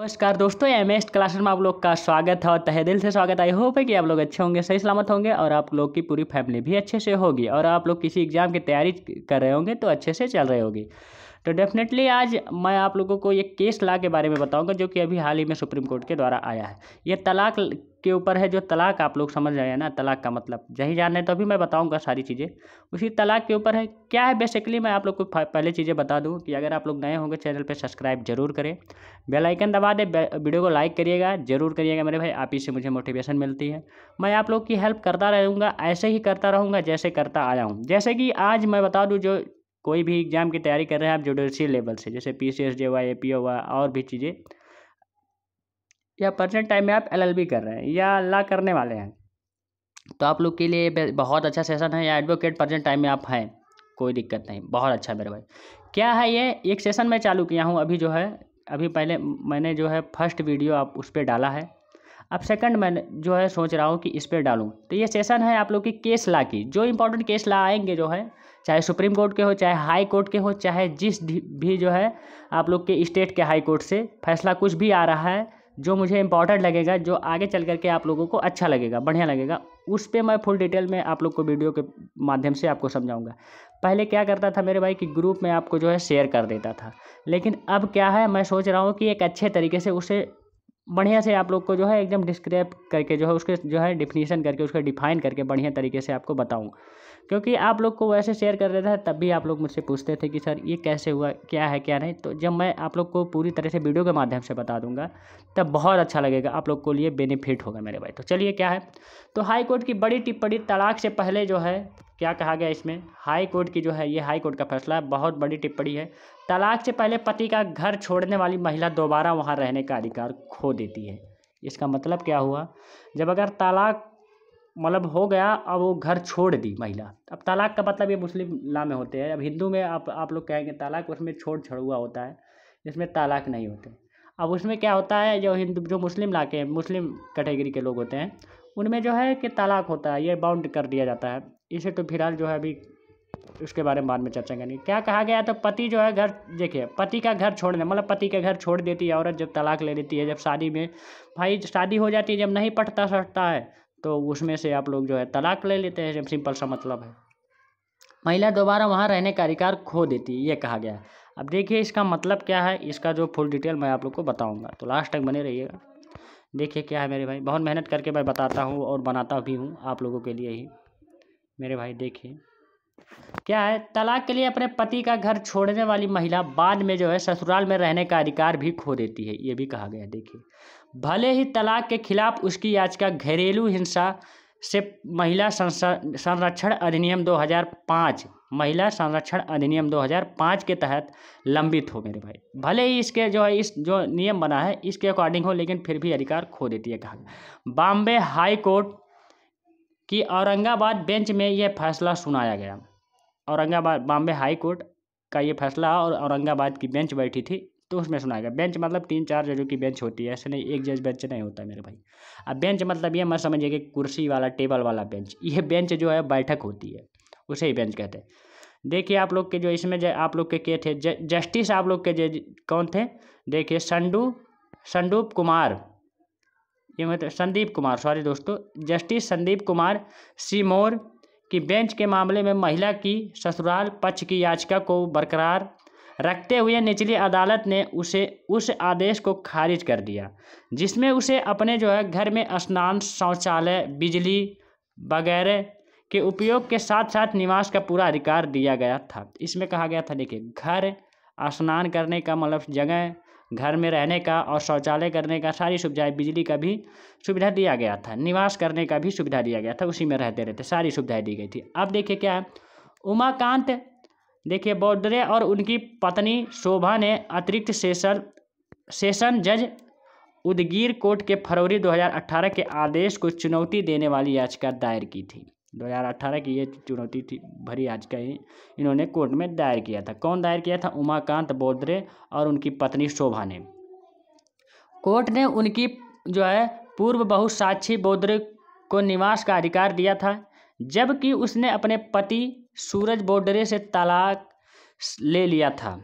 नमस्कार दोस्तों M S में आप लोग का स्वागत है और तहे दिल से स्वागत आई होप है कि आप लोग अच्छे होंगे सही सलामत होंगे और आप लोग की पूरी फैमिली भी अच्छे से होगी और आप लोग किसी एग्ज़ाम की तैयारी कर रहे होंगे तो अच्छे से चल रहे होगी तो डेफिनेटली आज मैं आप लोगों को एक केस ला के बारे में बताऊंगा जो कि अभी हाल ही में सुप्रीम कोर्ट के द्वारा आया है ये तलाक के ऊपर है जो तलाक आप लोग समझ रहे हैं ना तलाक का मतलब यही जान रहे तो अभी मैं बताऊंगा सारी चीज़ें उसी तलाक के ऊपर है क्या है बेसिकली मैं आप लोग को पहले चीज़ें बता दूं कि अगर आप लोग नए होंगे चैनल पर सब्सक्राइब जरूर करें बेल आइकन दबा दें वीडियो को लाइक करिएगा जरूर करिएगा मेरे भाई आप इससे मुझे मोटिवेशन मिलती है मैं आप लोग की हेल्प करता रहूँगा ऐसे ही करता रहूँगा जैसे करता आया हूँ जैसे कि आज मैं बता दूँ जो कोई भी एग्ज़ाम की तैयारी कर रहे हैं आप जुडिशरी लेवल से जैसे पी सी एस जे हुआ ए पी ओ हुआ और भी चीज़ें या प्रेजेंट टाइम में आप एलएलबी कर रहे हैं या ला करने वाले हैं तो आप लोग के लिए बहुत अच्छा सेशन है या एडवोकेट प्रेजेंट टाइम में आप हैं कोई दिक्कत नहीं बहुत अच्छा मेरे भाई क्या है ये एक सेशन मैं चालू किया हूँ अभी जो है अभी पहले मैंने जो है फर्स्ट वीडियो आप उस पर डाला है अब सेकंड मैं जो है सोच रहा हूँ कि इस पर डालूँ तो ये सेशन है आप लोग की केस ला की जो इंपॉर्टेंट केस ला आएंगे जो है चाहे सुप्रीम कोर्ट के हो चाहे हाई कोर्ट के हो चाहे जिस भी जो है आप लोग के स्टेट के हाई कोर्ट से फैसला कुछ भी आ रहा है जो मुझे इंपॉर्टेंट लगेगा जो आगे चल करके आप लोगों को अच्छा लगेगा बढ़िया लगेगा उस पर मैं फुल डिटेल में आप लोग को वीडियो के माध्यम से आपको समझाऊंगा पहले क्या करता था मेरे भाई कि ग्रुप में आपको जो है शेयर कर देता था लेकिन अब क्या है मैं सोच रहा हूँ कि एक अच्छे तरीके से उसे बढ़िया से आप लोग को जो है एकदम डिस्क्राइब करके जो है उसके जो है डिफिनीशन करके उसका डिफाइन करके बढ़िया तरीके से आपको बताऊँ क्योंकि आप लोग को वैसे शेयर कर रहे थे तब भी आप लोग मुझसे पूछते थे कि सर ये कैसे हुआ क्या है क्या नहीं तो जब मैं आप लोग को पूरी तरह से वीडियो के माध्यम से बता दूंगा तब बहुत अच्छा लगेगा आप लोग को लिए बेनिफिट होगा मेरे भाई तो चलिए क्या है तो हाई कोर्ट की बड़ी टिप्पणी तलाक से पहले जो है क्या कहा गया इसमें हाई कोर्ट की जो है ये हाई कोर्ट का फैसला है बहुत बड़ी टिप्पणी है तलाक से पहले पति का घर छोड़ने वाली महिला दोबारा वहाँ रहने का अधिकार खो देती है इसका मतलब क्या हुआ जब अगर तलाक मतलब हो गया अब वो घर छोड़ दी महिला अब तलाक का मतलब ये मुस्लिम ला में होते हैं अब हिंदू में आप आप लोग कहेंगे तलाक उसमें छोड़ छड़ुआ होता है इसमें तलाक नहीं होते अब उसमें क्या होता है जो हिंदू जो मुस्लिम ला के मुस्लिम कैटेगरी के लोग होते हैं उनमें जो है कि तलाक होता है ये बाउंड कर दिया जाता है इसे तो फिलहाल जो है अभी उसके बारे में बाद में चर्चा करेंगे क्या कहा गया तो पति जो है घर देखिए पति का घर छोड़ने मतलब पति का घर छोड़ देती है औरत जब तलाक ले लेती है जब शादी में भाई शादी हो जाती है जब नहीं पटता सटता है तो उसमें से आप लोग जो है तलाक ले लेते हैं सिंपल सा मतलब है महिला दोबारा वहाँ रहने का अधिकार खो देती है ये कहा गया है अब देखिए इसका मतलब क्या है इसका जो फुल डिटेल मैं आप लोग को बताऊँगा तो लास्ट तक बने रहिएगा देखिए क्या है मेरे भाई बहुत मेहनत करके मैं बताता हूँ और बनाता भी हूँ आप लोगों के लिए ही मेरे भाई देखिए क्या है तलाक के लिए अपने पति का घर छोड़ने वाली महिला बाद में जो है ससुराल में रहने का अधिकार भी खो देती है ये भी कहा गया देखिए भले ही तलाक के खिलाफ उसकी याचिका घरेलू हिंसा से महिला संरक्षण अधिनियम 2005 महिला संरक्षण अधिनियम 2005 के तहत लंबित हो मेरे भाई भले ही इसके जो है इस जो नियम बना है इसके अकॉर्डिंग हो लेकिन फिर भी अधिकार खो देती है कहा बॉम्बे हाई कोर्ट की औरंगाबाद बेंच में यह फैसला सुनाया गया औरंगाबाद बॉम्बे हाई कोर्ट का ये फैसला और औरंगाबाद की बेंच बैठी थी तो उसमें सुना गया बेंच मतलब तीन चार जजों की बेंच होती है ऐसे नहीं एक जज बेंच नहीं होता मेरे भाई अब बेंच मतलब ये मत समझिए कि कुर्सी वाला टेबल वाला बेंच ये बेंच जो है बैठक होती है उसे ही बेंच कहते हैं देखिए आप लोग के जो इसमें आप लोग के के थे जस्टिस आप लोग के जज कौन थे देखिए संडू संडूप कुमार ये मतलब संदीप कुमार सॉरी दोस्तों जस्टिस संदीप कुमार सीमोर की बेंच के मामले में महिला की ससुराल पक्ष की याचिका को बरकरार रखते हुए निचली अदालत ने उसे उस आदेश को खारिज कर दिया जिसमें उसे अपने जो है घर में स्नान शौचालय बिजली वगैरह के उपयोग के साथ साथ निवास का पूरा अधिकार दिया गया था इसमें कहा गया था देखिए घर स्नान करने का मतलब जगह घर में रहने का और शौचालय करने का सारी सुविधाएं बिजली का भी सुविधा दिया गया था निवास करने का भी सुविधा दिया गया था उसी में रहते रहते सारी सुविधाएं दी गई थी अब देखिए क्या है उमाकांत देखिए बौद्रे और उनकी पत्नी शोभा ने अतिरिक्त सेशन सेशन जज उदगीर कोर्ट के फरवरी 2018 के आदेश को चुनौती देने वाली याचिका दायर की थी 2018 की ये चुनौती थी भरी याचिका इन्होंने कोर्ट में दायर किया था कौन दायर किया था उमाकांत बोद्रे और उनकी पत्नी शोभा ने कोर्ट ने उनकी जो है पूर्व बहुसाक्षी बोद्रे को निवास का अधिकार दिया था जबकि उसने अपने पति सूरज बोडरे से तलाक ले लिया था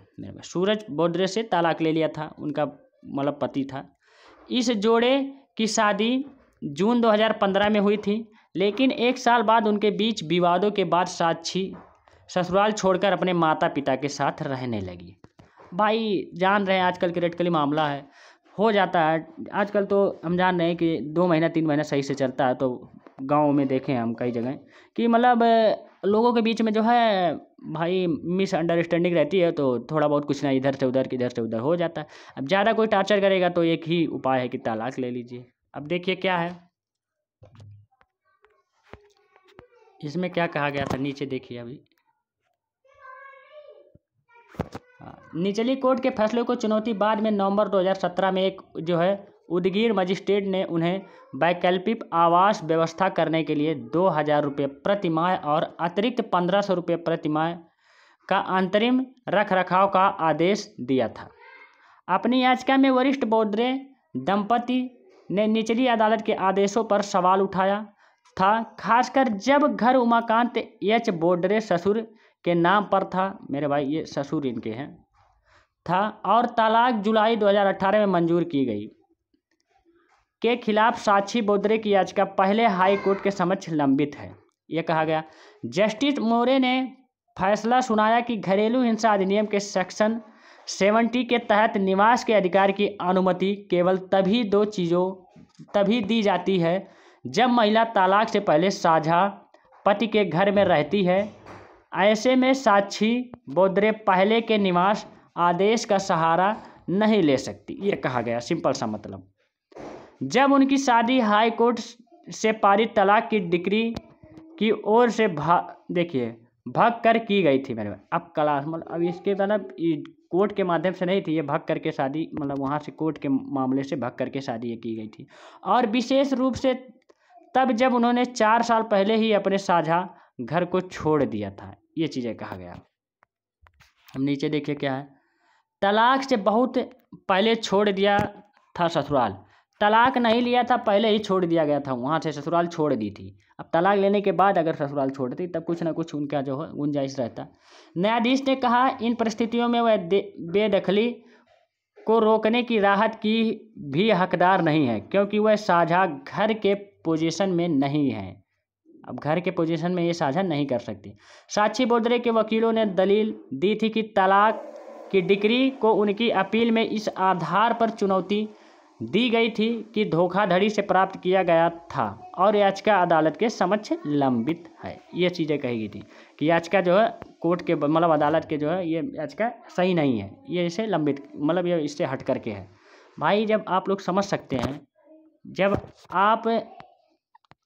सूरज बोडरे से तलाक ले लिया था उनका मतलब पति था इस जोड़े की शादी जून 2015 में हुई थी लेकिन एक साल बाद उनके बीच विवादों के बाद साक्षी ससुराल छोड़कर अपने माता पिता के साथ रहने लगी भाई जान रहे हैं आजकल के रेटकली मामला है हो जाता है आजकल तो हम जान रहे हैं कि दो महीना तीन महीना सही से चलता है तो गाँव में देखे हैं हम कई जगह कि मतलब लोगों के बीच में जो है भाई मिसअंडरस्टैंडिंग रहती है तो थोड़ा बहुत कुछ ना इधर से उधर इधर से उधर हो जाता है अब ज़्यादा कोई टार्चर करेगा तो एक ही उपाय है कि तलाक ले लीजिए अब देखिए क्या है इसमें क्या कहा गया था नीचे देखिए अभी हाँ, निचली कोर्ट के फैसले को चुनौती बाद में नवंबर 2017 में एक जो है उदगीर मजिस्ट्रेट ने उन्हें वैकल्पिक आवास व्यवस्था करने के लिए दो हज़ार रुपये प्रतिमाह और अतिरिक्त पंद्रह सौ रुपये प्रतिमाह का अंतरिम रखरखाव का आदेश दिया था अपनी याचिका में वरिष्ठ बौद्रे दंपति ने निचली अदालत के आदेशों पर सवाल उठाया था खासकर जब घर उमाकांत एच बोडरे ससुर के नाम पर था मेरे भाई ये ससुर इनके हैं था और तलाक जुलाई 2018 में मंजूर की गई के खिलाफ साक्षी बोदरे की याचिका पहले हाई कोर्ट के समक्ष लंबित है यह कहा गया जस्टिस मोरे ने फैसला सुनाया कि घरेलू हिंसा अधिनियम के सेक्शन सेवेंटी के तहत निवास के अधिकार की अनुमति केवल तभी दो चीज़ों तभी दी जाती है जब महिला तालाक से पहले साझा पति के घर में रहती है ऐसे में साक्षी बोदरे पहले के निवास आदेश का सहारा नहीं ले सकती ये कहा गया सिंपल सा मतलब जब उनकी शादी हाई कोर्ट से पारित तलाक की डिग्री की ओर से भा देखिए भग कर की गई थी मेरे अब कला मतलब अब इसके मतलब कोर्ट के माध्यम से नहीं थी ये भग करके शादी मतलब वहाँ से कोर्ट के मामले से भग करके शादी ये की गई थी और विशेष रूप से तब जब उन्होंने चार साल पहले ही अपने साझा घर को छोड़ दिया था ये चीज़ें कहा गया हम नीचे देखिए क्या है तलाक से बहुत पहले छोड़ दिया था ससुराल तलाक नहीं लिया था पहले ही छोड़ दिया गया था वहाँ से ससुराल छोड़ दी थी अब तलाक लेने के बाद अगर ससुराल छोड़ती तब कुछ ना कुछ उनका जो है गुंजाइश रहता न्यायाधीश ने कहा इन परिस्थितियों में वह बेदखली को रोकने की राहत की भी हकदार नहीं है क्योंकि वह साझा घर के पोजिशन में नहीं है अब घर के पोजीशन में ये साझा नहीं कर सकती साक्षी बोदरे के वकीलों ने दलील दी थी कि तलाक की डिग्री को उनकी अपील में इस आधार पर चुनौती दी गई थी कि धोखाधड़ी से प्राप्त किया गया था और याचिका अदालत के समक्ष लंबित है ये चीज़ें कही गई थी कि याचिका जो है कोर्ट के मतलब अदालत के जो है ये याचिका सही नहीं है ये इसे लंबित मतलब ये इससे हट करके है भाई जब आप लोग समझ सकते हैं जब आप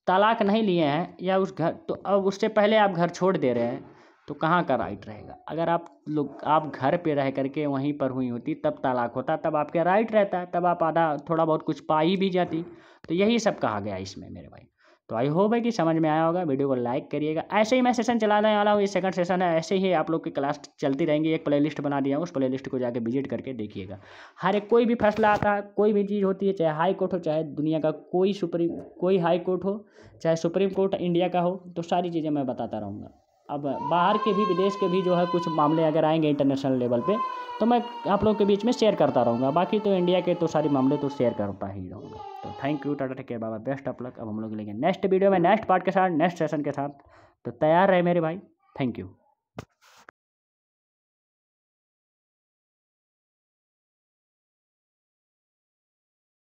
तलाक नहीं लिए हैं या उस घर तो अब उससे पहले आप घर छोड़ दे रहे हैं तो कहाँ का राइट रहेगा अगर आप लोग आप घर पे रह करके वहीं पर हुई होती तब तलाक होता तब आपका राइट रहता तब आप आधा थोड़ा बहुत कुछ पाई भी जाती तो यही सब कहा गया इसमें मेरे भाई तो आई होप है कि समझ में आया होगा वीडियो को लाइक करिएगा ऐसे ही मैं सेशन चलाने वाला हूँ ये सेकंड सेशन है ऐसे ही आप लोग की क्लास चलती रहेंगी एक प्लेलिस्ट बना दिया उस प्लेलिस्ट को जाकर विजिट करके देखिएगा हर एक कोई भी फैसला आता है कोई भी चीज़ होती है चाहे हाई कोर्ट हो चाहे दुनिया का कोई सुप्रीम कोई हाई कोर्ट हो चाहे सुप्रीम कोर्ट इंडिया का हो तो सारी चीज़ें मैं बताता रहूँगा अब बाहर के भी विदेश के भी जो है कुछ मामले अगर आएंगे इंटरनेशनल लेवल पे तो मैं आप लोगों के बीच में शेयर करता रहूँगा बाकी तो इंडिया के तो सारे मामले तो शेयर करता ही रहूँगा तो थैंक यू टाटा टेक बाबा बेस्ट ऑफ लक अब हम लोग लेंगे नेक्स्ट वीडियो में नेक्स्ट पार्ट के साथ नेक्स्ट सेशन के साथ तो तैयार रहे मेरे भाई थैंक यू